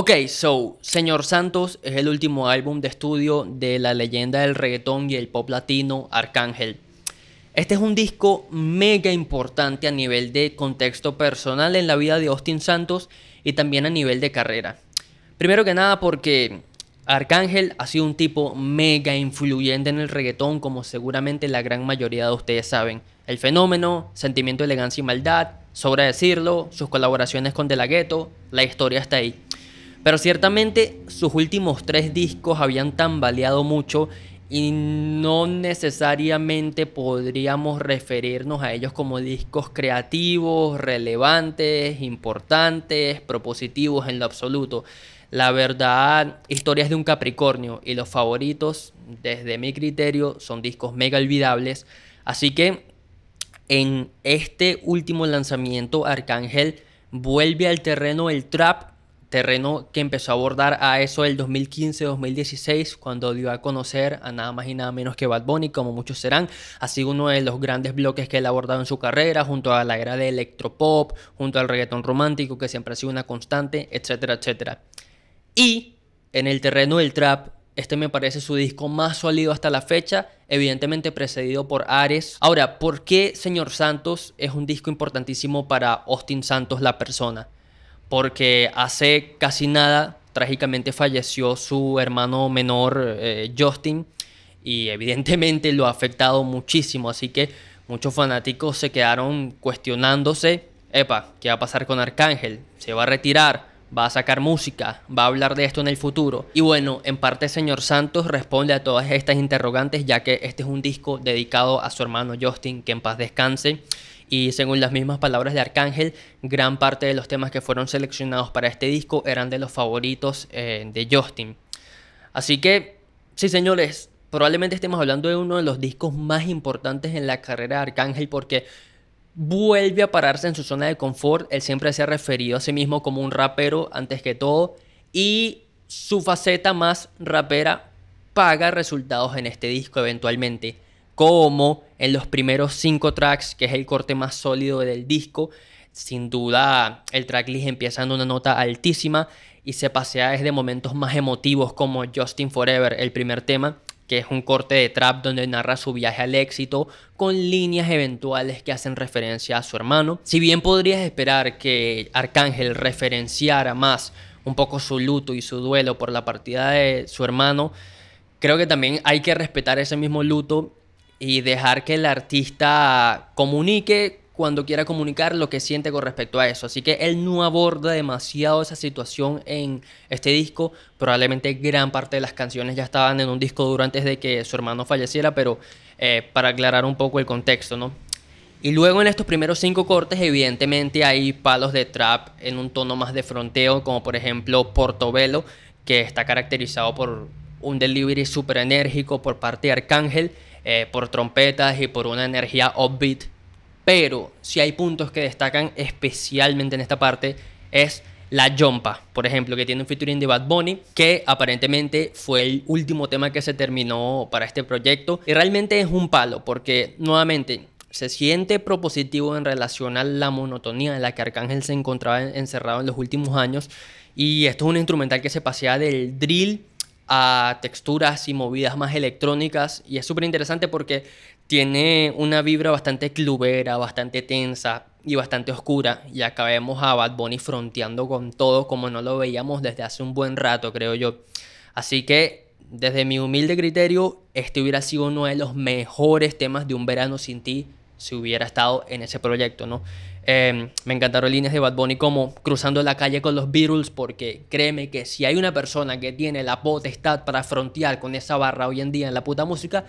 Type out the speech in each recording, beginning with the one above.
Ok, so, Señor Santos es el último álbum de estudio de la leyenda del reggaetón y el pop latino, Arcángel. Este es un disco mega importante a nivel de contexto personal en la vida de Austin Santos y también a nivel de carrera. Primero que nada porque Arcángel ha sido un tipo mega influyente en el reggaetón, como seguramente la gran mayoría de ustedes saben. El fenómeno, sentimiento de elegancia y maldad, sobra decirlo, sus colaboraciones con De La Ghetto, la historia está ahí. Pero ciertamente sus últimos tres discos habían tambaleado mucho y no necesariamente podríamos referirnos a ellos como discos creativos, relevantes, importantes, propositivos en lo absoluto. La verdad, Historias de un Capricornio y los favoritos, desde mi criterio, son discos mega olvidables. Así que en este último lanzamiento, Arcángel vuelve al terreno del trap terreno que empezó a abordar a eso el 2015-2016 cuando dio a conocer a nada más y nada menos que Bad Bunny como muchos serán ha sido uno de los grandes bloques que él ha abordado en su carrera junto a la era de electropop junto al reggaetón romántico que siempre ha sido una constante etcétera etcétera y en el terreno del trap este me parece su disco más sólido hasta la fecha, evidentemente precedido por Ares. Ahora, ¿por qué Señor Santos es un disco importantísimo para Austin Santos la persona? porque hace casi nada, trágicamente falleció su hermano menor, eh, Justin, y evidentemente lo ha afectado muchísimo, así que muchos fanáticos se quedaron cuestionándose, epa, ¿qué va a pasar con Arcángel? ¿Se va a retirar? va a sacar música, va a hablar de esto en el futuro. Y bueno, en parte Señor Santos responde a todas estas interrogantes, ya que este es un disco dedicado a su hermano Justin, que en paz descanse y según las mismas palabras de Arcángel, gran parte de los temas que fueron seleccionados para este disco eran de los favoritos eh, de Justin. Así que, sí señores, probablemente estemos hablando de uno de los discos más importantes en la carrera de Arcángel porque vuelve a pararse en su zona de confort, él siempre se ha referido a sí mismo como un rapero antes que todo y su faceta más rapera paga resultados en este disco eventualmente como en los primeros cinco tracks, que es el corte más sólido del disco. Sin duda, el tracklist empieza en una nota altísima y se pasea desde momentos más emotivos como Justin Forever, el primer tema, que es un corte de trap donde narra su viaje al éxito con líneas eventuales que hacen referencia a su hermano. Si bien podrías esperar que Arcángel referenciara más un poco su luto y su duelo por la partida de su hermano, creo que también hay que respetar ese mismo luto y dejar que el artista comunique cuando quiera comunicar lo que siente con respecto a eso. Así que él no aborda demasiado esa situación en este disco. Probablemente gran parte de las canciones ya estaban en un disco duro antes de que su hermano falleciera, pero eh, para aclarar un poco el contexto, ¿no? Y luego en estos primeros cinco cortes, evidentemente hay palos de trap en un tono más de fronteo, como por ejemplo Portobelo, que está caracterizado por un delivery súper enérgico por parte de Arcángel eh, por trompetas y por una energía upbeat Pero si hay puntos que destacan especialmente en esta parte es la jumpa, por ejemplo, que tiene un featuring de Bad Bunny, que aparentemente fue el último tema que se terminó para este proyecto. Y realmente es un palo, porque nuevamente se siente propositivo en relación a la monotonía en la que Arcángel se encontraba encerrado en los últimos años. Y esto es un instrumental que se pasea del drill a texturas y movidas más electrónicas y es súper interesante porque tiene una vibra bastante clubera, bastante tensa y bastante oscura y acabemos vemos a Bad Bunny fronteando con todo como no lo veíamos desde hace un buen rato creo yo. Así que desde mi humilde criterio este hubiera sido uno de los mejores temas de Un Verano Sin Ti si hubiera estado en ese proyecto, ¿no? Em, me encantaron líneas de Bad Bunny como cruzando la calle con los Beatles, porque créeme que si hay una persona que tiene la potestad para frontear con esa barra hoy en día en la puta música,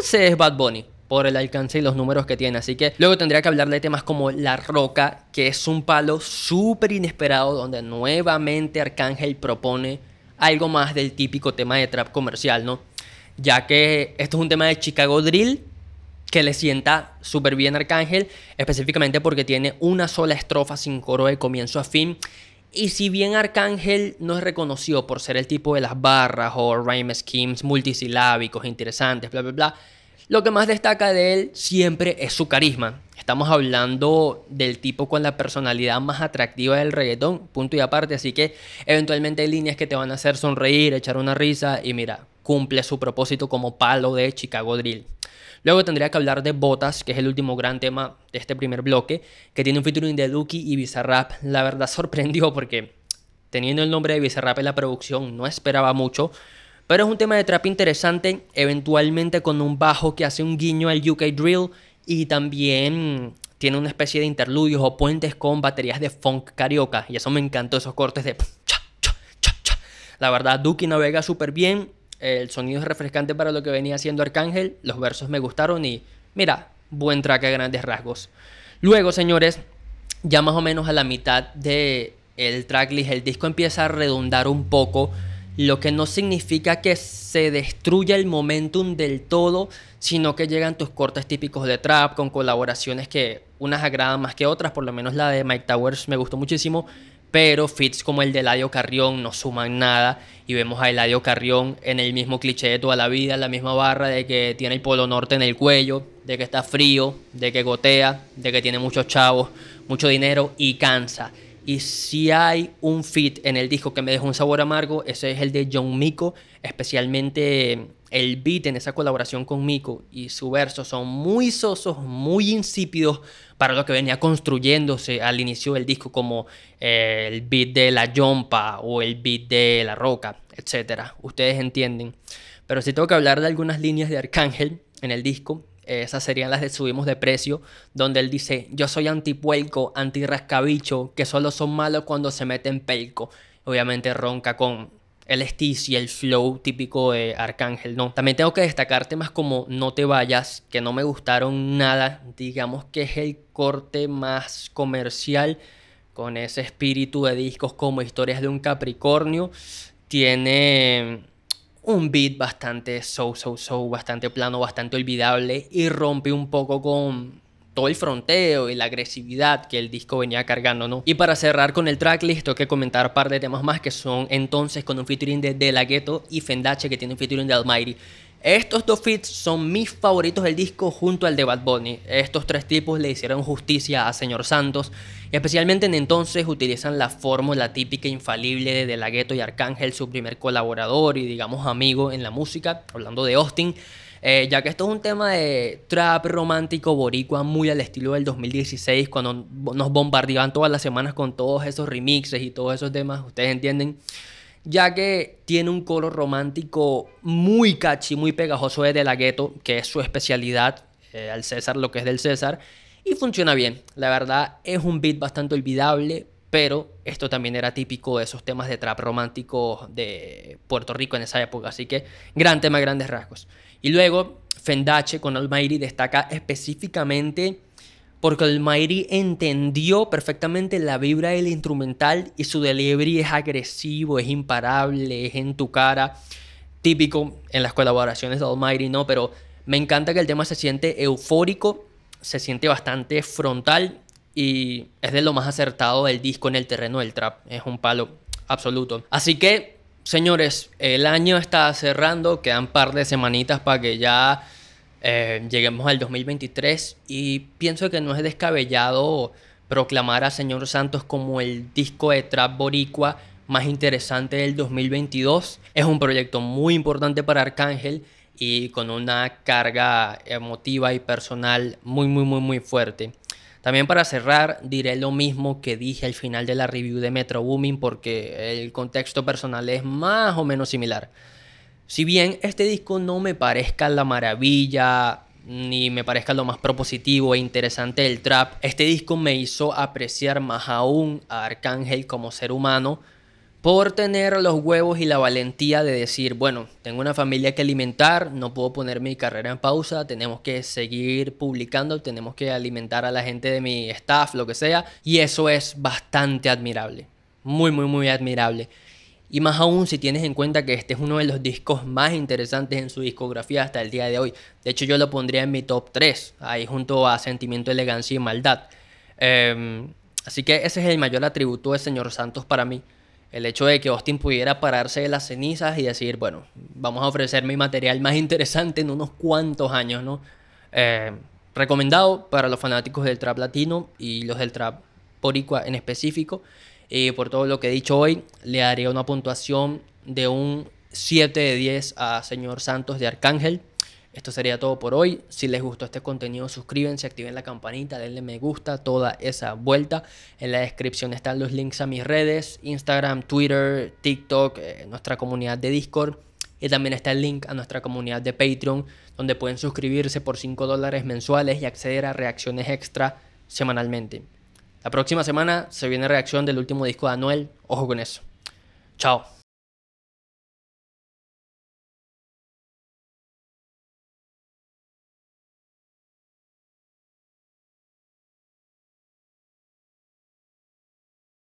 ese es Bad Bunny por el alcance y los números que tiene. Así que luego tendría que hablar de temas como La Roca, que es un palo súper inesperado donde nuevamente Arcángel propone algo más del típico tema de trap comercial, ¿no? Ya que esto es un tema de Chicago Drill, que le sienta súper bien Arcángel, específicamente porque tiene una sola estrofa sin coro de comienzo a fin. Y si bien Arcángel no es reconocido por ser el tipo de las barras o rhyme schemes multisilábicos interesantes, bla, bla, bla, lo que más destaca de él siempre es su carisma. Estamos hablando del tipo con la personalidad más atractiva del reggaetón, punto y aparte, así que eventualmente hay líneas que te van a hacer sonreír, echar una risa y mira, cumple su propósito como palo de Chicago Drill. Luego tendría que hablar de Botas, que es el último gran tema de este primer bloque, que tiene un featuring de Duki y Bizarrap. La verdad sorprendió porque teniendo el nombre de Bizarrap en la producción no esperaba mucho, pero es un tema de trap interesante, eventualmente con un bajo que hace un guiño al UK Drill y también tiene una especie de interludios o puentes con baterías de funk carioca. Y eso me encantó, esos cortes de... La verdad, Duki navega súper bien el sonido es refrescante para lo que venía haciendo Arcángel, los versos me gustaron y mira, buen track a grandes rasgos. Luego, señores, ya más o menos a la mitad de el tracklist, el disco empieza a redundar un poco, lo que no significa que se destruya el momentum del todo, sino que llegan tus cortes típicos de trap con colaboraciones que unas agradan más que otras, por lo menos la de Mike Towers me gustó muchísimo, pero fits como el de Ladio Carrión no suman nada y vemos a Eladio Carrión en el mismo cliché de toda la vida, en la misma barra de que tiene el polo norte en el cuello, de que está frío, de que gotea, de que tiene muchos chavos, mucho dinero y cansa. Y si hay un fit en el disco que me dejó un sabor amargo, ese es el de John Mico, especialmente el beat en esa colaboración con Miko y su verso son muy sosos, muy insípidos para lo que venía construyéndose al inicio del disco, como eh, el beat de La Yompa o el beat de La Roca, etc. Ustedes entienden. Pero si tengo que hablar de algunas líneas de Arcángel en el disco, eh, esas serían las de Subimos de Precio, donde él dice, yo soy antipuelco, antirrascabicho, que solo son malos cuando se meten pelco. Obviamente ronca con el Stitch y el flow típico de Arcángel, ¿no? También tengo que destacar más como No te vayas, que no me gustaron nada, digamos que es el corte más comercial con ese espíritu de discos como Historias de un Capricornio, tiene un beat bastante so, so, so, bastante plano, bastante olvidable y rompe un poco con todo el fronteo y la agresividad que el disco venía cargando, ¿no? Y para cerrar con el tracklist, tengo que comentar un par de temas más que son entonces con un featuring de De La gueto y Fendache que tiene un featuring de Almighty. Estos dos feats son mis favoritos del disco junto al de Bad Bunny. Estos tres tipos le hicieron justicia a Señor Santos y especialmente en entonces utilizan la fórmula típica e infalible de De La Ghetto y Arcángel, su primer colaborador y digamos amigo en la música, hablando de Austin. Eh, ya que esto es un tema de trap romántico boricua muy al estilo del 2016, cuando nos bombardeaban todas las semanas con todos esos remixes y todos esos temas, ustedes entienden. Ya que tiene un coro romántico muy catchy, muy pegajoso de, de la gueto, que es su especialidad, eh, al César lo que es del César, y funciona bien. La verdad es un beat bastante olvidable, pero esto también era típico de esos temas de trap románticos de Puerto Rico en esa época, así que gran tema, grandes rasgos. Y luego Fendache con Almighty destaca específicamente porque Almighty entendió perfectamente la vibra del instrumental y su delivery es agresivo, es imparable, es en tu cara, típico en las colaboraciones de Almighty, ¿no? Pero me encanta que el tema se siente eufórico, se siente bastante frontal y es de lo más acertado del disco en el terreno del trap. Es un palo absoluto. Así que, señores, el año está cerrando, quedan par de semanitas para que ya eh, lleguemos al 2023 y pienso que no es descabellado proclamar a Señor Santos como el disco de trap boricua más interesante del 2022. Es un proyecto muy importante para Arcángel y con una carga emotiva y personal muy, muy, muy, muy fuerte. También para cerrar, diré lo mismo que dije al final de la review de Metro Booming porque el contexto personal es más o menos similar. Si bien este disco no me parezca la maravilla, ni me parezca lo más propositivo e interesante del trap, este disco me hizo apreciar más aún a Arcángel como ser humano, por tener los huevos y la valentía de decir, bueno, tengo una familia que alimentar, no puedo poner mi carrera en pausa, tenemos que seguir publicando, tenemos que alimentar a la gente de mi staff, lo que sea, y eso es bastante admirable, muy, muy, muy admirable. Y más aún si tienes en cuenta que este es uno de los discos más interesantes en su discografía hasta el día de hoy. De hecho yo lo pondría en mi top 3, ahí junto a Sentimiento, Elegancia y Maldad. Em, así que ese es el mayor atributo de Señor Santos para mí. El hecho de que Austin pudiera pararse de las cenizas y decir, bueno, vamos a ofrecer mi material más interesante en unos cuantos años, ¿no? Eh, recomendado para los fanáticos del trap latino y los del trap poricua en específico. Y por todo lo que he dicho hoy, le daría una puntuación de un 7 de 10 a Señor Santos de Arcángel. Esto sería todo por hoy. Si les gustó este contenido, suscríbanse, activen la campanita, denle me gusta, toda esa vuelta. En la descripción están los links a mis redes, Instagram, Twitter, TikTok, eh, nuestra comunidad de Discord. Y también está el link a nuestra comunidad de Patreon, donde pueden suscribirse por 5 dólares mensuales y acceder a reacciones extra semanalmente. La próxima semana se viene reacción del último disco de Anuel. Ojo con eso. Chao.